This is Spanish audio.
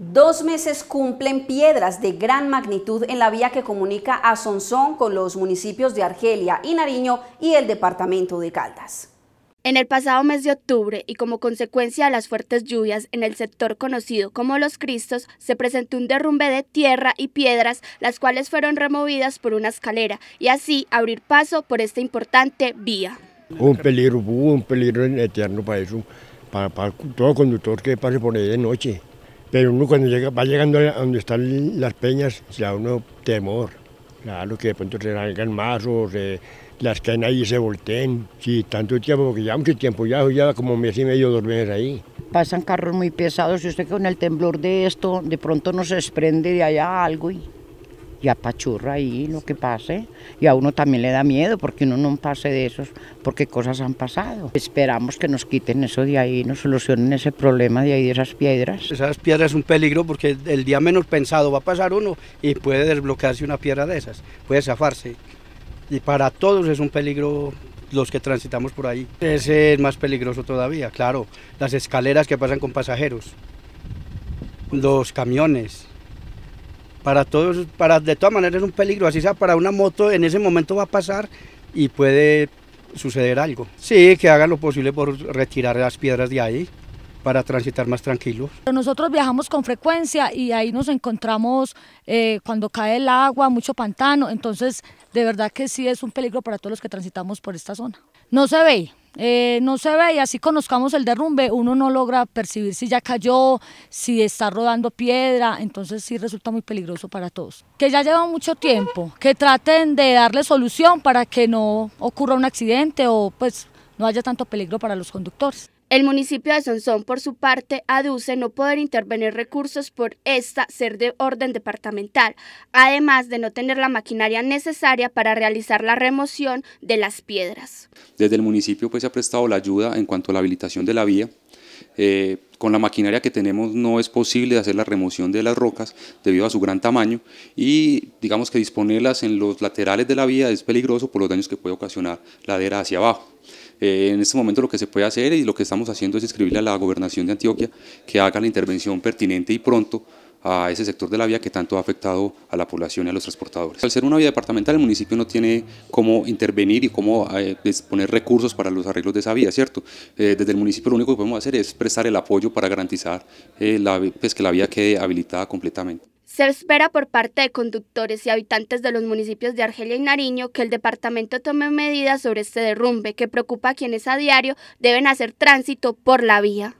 Dos meses cumplen piedras de gran magnitud en la vía que comunica a Sonsón con los municipios de Argelia y Nariño y el departamento de Caldas. En el pasado mes de octubre y como consecuencia de las fuertes lluvias en el sector conocido como Los Cristos, se presentó un derrumbe de tierra y piedras, las cuales fueron removidas por una escalera y así abrir paso por esta importante vía. Un peligro, un peligro eterno para eso, para, todo conductor que pase por ahí de noche pero uno cuando llega, va llegando a donde están las peñas, se da uno temor. Claro, que de pronto se arrancan más o las caen ahí y se volteen. Sí, tanto tiempo, porque ya mucho tiempo, ya, como un mes y medio, dos meses ahí. Pasan carros muy pesados y usted con el temblor de esto, de pronto no se desprende de allá algo y y apachurra ahí lo que pase. Y a uno también le da miedo porque uno no pase de esos, porque cosas han pasado. Esperamos que nos quiten eso de ahí, nos solucionen ese problema de ahí, de esas piedras. Esas piedras es un peligro porque el día menos pensado va a pasar uno y puede desbloquearse una piedra de esas, puede zafarse. Y para todos es un peligro los que transitamos por ahí. Ese es más peligroso todavía, claro. Las escaleras que pasan con pasajeros, los camiones para todos, para de todas maneras es un peligro, así sea para una moto, en ese momento va a pasar y puede suceder algo. Sí, que hagan lo posible por retirar las piedras de ahí para transitar más tranquilos. Nosotros viajamos con frecuencia y ahí nos encontramos eh, cuando cae el agua, mucho pantano, entonces de verdad que sí es un peligro para todos los que transitamos por esta zona. No se ve, eh, no se ve y así conozcamos el derrumbe, uno no logra percibir si ya cayó, si está rodando piedra, entonces sí resulta muy peligroso para todos. Que ya lleva mucho tiempo, que traten de darle solución para que no ocurra un accidente o pues no haya tanto peligro para los conductores. El municipio de Sonsón, por su parte, aduce no poder intervenir recursos por esta ser de orden departamental, además de no tener la maquinaria necesaria para realizar la remoción de las piedras. Desde el municipio pues, se ha prestado la ayuda en cuanto a la habilitación de la vía, eh, con la maquinaria que tenemos no es posible hacer la remoción de las rocas debido a su gran tamaño y digamos que disponerlas en los laterales de la vía es peligroso por los daños que puede ocasionar ladera hacia abajo. Eh, en este momento lo que se puede hacer y lo que estamos haciendo es escribirle a la gobernación de Antioquia que haga la intervención pertinente y pronto a ese sector de la vía que tanto ha afectado a la población y a los transportadores. Al ser una vía departamental, el municipio no tiene cómo intervenir y cómo eh, disponer recursos para los arreglos de esa vía, ¿cierto? Eh, desde el municipio lo único que podemos hacer es prestar el apoyo para garantizar eh, pues, que la vía quede habilitada completamente. Se espera por parte de conductores y habitantes de los municipios de Argelia y Nariño que el departamento tome medidas sobre este derrumbe que preocupa a quienes a diario deben hacer tránsito por la vía.